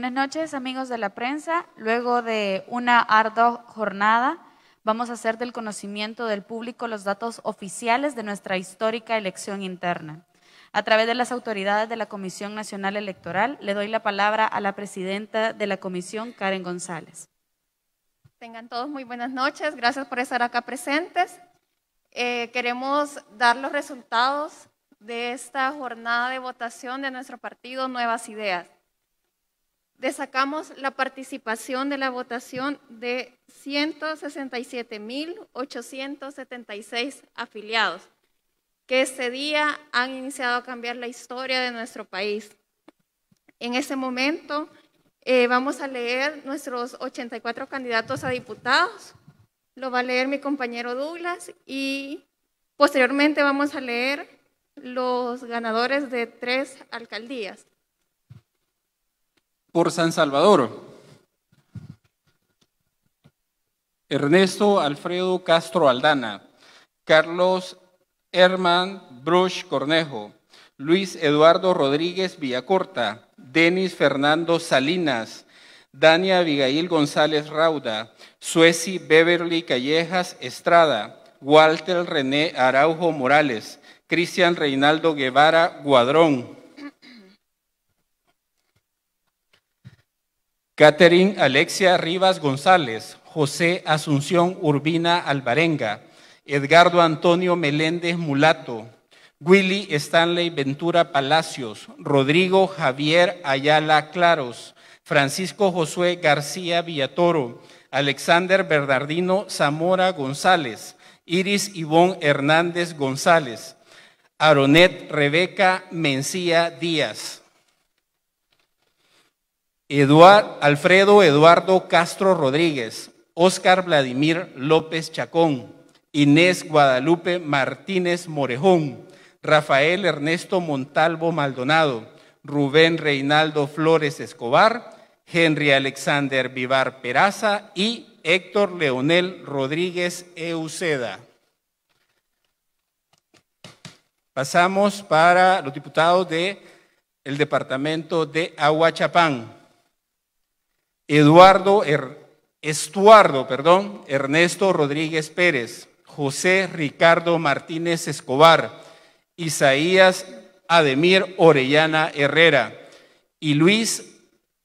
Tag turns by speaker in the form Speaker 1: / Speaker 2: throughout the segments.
Speaker 1: Buenas noches, amigos de la prensa. Luego de una ardua jornada, vamos a hacer del conocimiento del público los datos oficiales de nuestra histórica elección interna. A través de las autoridades de la Comisión Nacional Electoral, le doy la palabra a la presidenta de la comisión, Karen González. Tengan todos muy buenas noches. Gracias por estar acá presentes. Eh, queremos dar los resultados de esta jornada de votación de nuestro partido Nuevas Ideas destacamos la participación de la votación de 167.876 afiliados que ese día han iniciado a cambiar la historia de nuestro país. En ese momento eh, vamos a leer nuestros 84 candidatos a diputados, lo va a leer mi compañero Douglas y posteriormente vamos a leer los ganadores de tres alcaldías
Speaker 2: por San Salvador. Ernesto Alfredo Castro Aldana, Carlos Herman Brush Cornejo, Luis Eduardo Rodríguez Villacorta, Denis Fernando Salinas, Dania Abigail González Rauda, Sueci Beverly Callejas Estrada, Walter René Araujo Morales, Cristian Reinaldo Guevara Guadrón, Catherine Alexia Rivas González, José Asunción Urbina Albarenga, Edgardo Antonio Meléndez Mulato, Willy Stanley Ventura Palacios, Rodrigo Javier Ayala Claros, Francisco Josué García Villatoro, Alexander Bernardino Zamora González, Iris Ivón Hernández González, Aronet Rebeca Mencía Díaz. Alfredo Eduardo Castro Rodríguez, Óscar Vladimir López Chacón, Inés Guadalupe Martínez Morejón, Rafael Ernesto Montalvo Maldonado, Rubén Reinaldo Flores Escobar, Henry Alexander Vivar Peraza y Héctor Leonel Rodríguez Euceda. Pasamos para los diputados del el Departamento de Aguachapán. Eduardo er-, Estuardo, perdón, Ernesto Rodríguez Pérez, José Ricardo Martínez Escobar, Isaías Ademir Orellana Herrera y Luis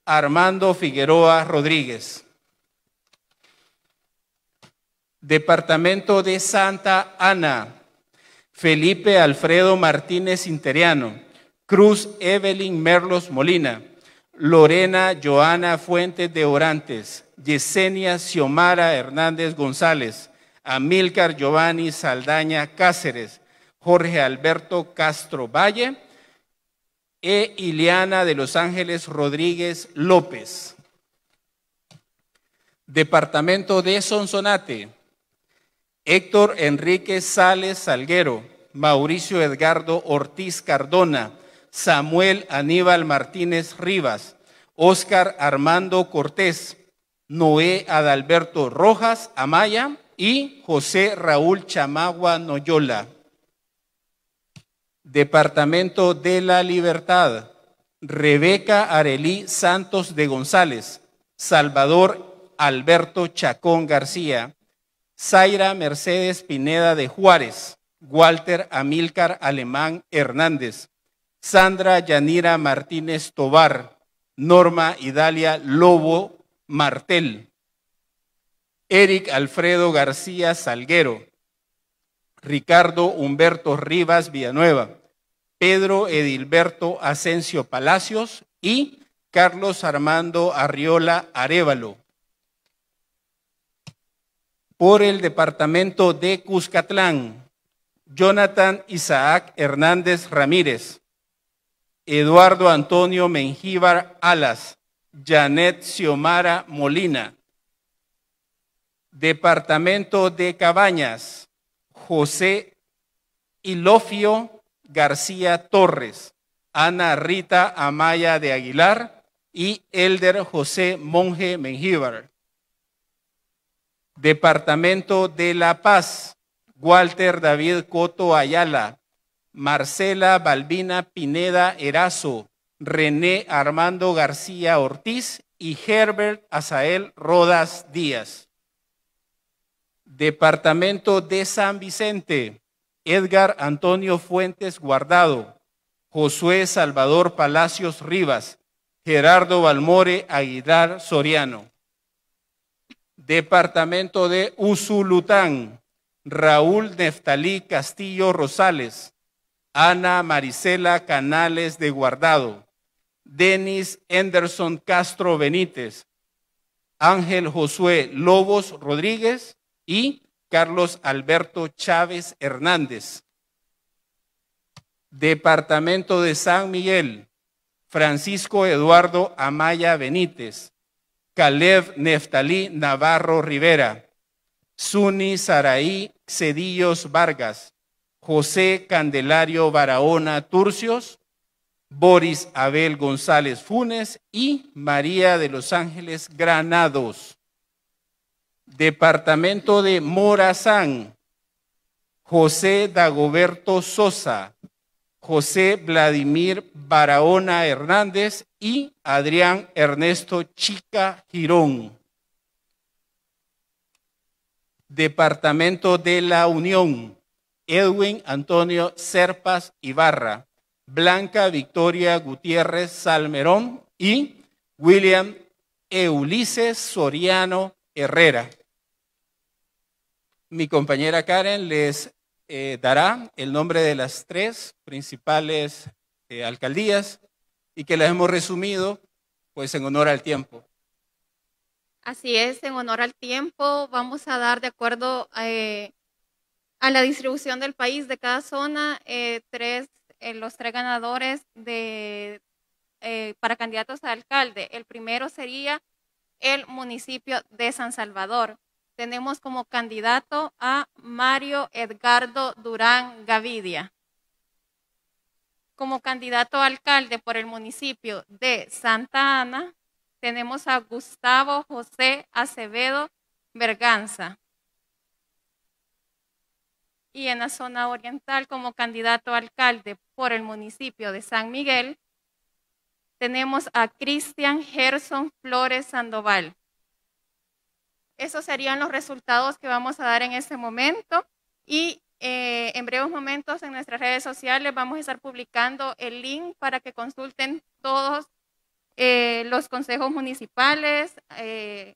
Speaker 2: Armando Figueroa Rodríguez. Departamento de Santa Ana, Felipe Alfredo Martínez Interiano, Cruz Evelyn Merlos Molina. Lorena Joana Fuentes de Orantes, Yesenia Xiomara Hernández González, Amílcar Giovanni Saldaña Cáceres, Jorge Alberto Castro Valle e Iliana de Los Ángeles Rodríguez López. Departamento de Sonsonate, Héctor Enrique Sales Salguero, Mauricio Edgardo Ortiz Cardona, Samuel Aníbal Martínez Rivas, Óscar Armando Cortés, Noé Adalberto Rojas Amaya y José Raúl Chamagua Noyola. Departamento de la Libertad, Rebeca Arelí Santos de González, Salvador Alberto Chacón García, Zaira Mercedes Pineda de Juárez, Walter Amílcar Alemán Hernández, Sandra Yanira Martínez Tobar, Norma Idalia Lobo Martel, Eric Alfredo García Salguero, Ricardo Humberto Rivas Villanueva, Pedro Edilberto Asensio Palacios y Carlos Armando Arriola Arevalo. Por el Departamento de Cuscatlán, Jonathan Isaac Hernández Ramírez, Eduardo Antonio Mengíbar Alas, Janet Xiomara Molina, Departamento de Cabañas, José Ilofio García Torres, Ana Rita Amaya de Aguilar y Elder José Monje Mengíbar. Departamento de La Paz, Walter David Coto Ayala, Marcela Balbina Pineda Erazo, René Armando García Ortiz y Herbert Azael Rodas Díaz. Departamento de San Vicente, Edgar Antonio Fuentes Guardado, Josué Salvador Palacios Rivas, Gerardo Balmore Aguilar Soriano. Departamento de Usulután, Raúl Neftalí Castillo Rosales, Ana Marisela Canales de Guardado, Denis Anderson Castro Benítez, Ángel Josué Lobos Rodríguez y Carlos Alberto Chávez Hernández. Departamento de San Miguel, Francisco Eduardo Amaya Benítez, Caleb Neftalí Navarro Rivera, Suni Saraí Cedillos Vargas, José Candelario Barahona Turcios, Boris Abel González Funes y María de los Ángeles Granados. Departamento de Morazán, José Dagoberto Sosa, José Vladimir Barahona Hernández y Adrián Ernesto Chica Girón. Departamento de la Unión, Edwin Antonio Serpas Ibarra, Blanca Victoria Gutiérrez Salmerón y William Eulises Soriano Herrera. Mi compañera Karen les eh, dará el nombre de las tres principales eh, alcaldías y que las hemos resumido pues en honor al tiempo.
Speaker 1: Así es, en honor al tiempo vamos a dar de acuerdo a... Eh, a la distribución del país de cada zona, eh, tres, eh, los tres ganadores de, eh, para candidatos a alcalde. El primero sería el municipio de San Salvador. Tenemos como candidato a Mario Edgardo Durán Gavidia. Como candidato a alcalde por el municipio de Santa Ana, tenemos a Gustavo José Acevedo Berganza y en la zona oriental como candidato alcalde por el municipio de San Miguel, tenemos a Cristian Gerson Flores Sandoval. Esos serían los resultados que vamos a dar en este momento y eh, en breves momentos en nuestras redes sociales vamos a estar publicando el link para que consulten todos eh, los consejos municipales, eh,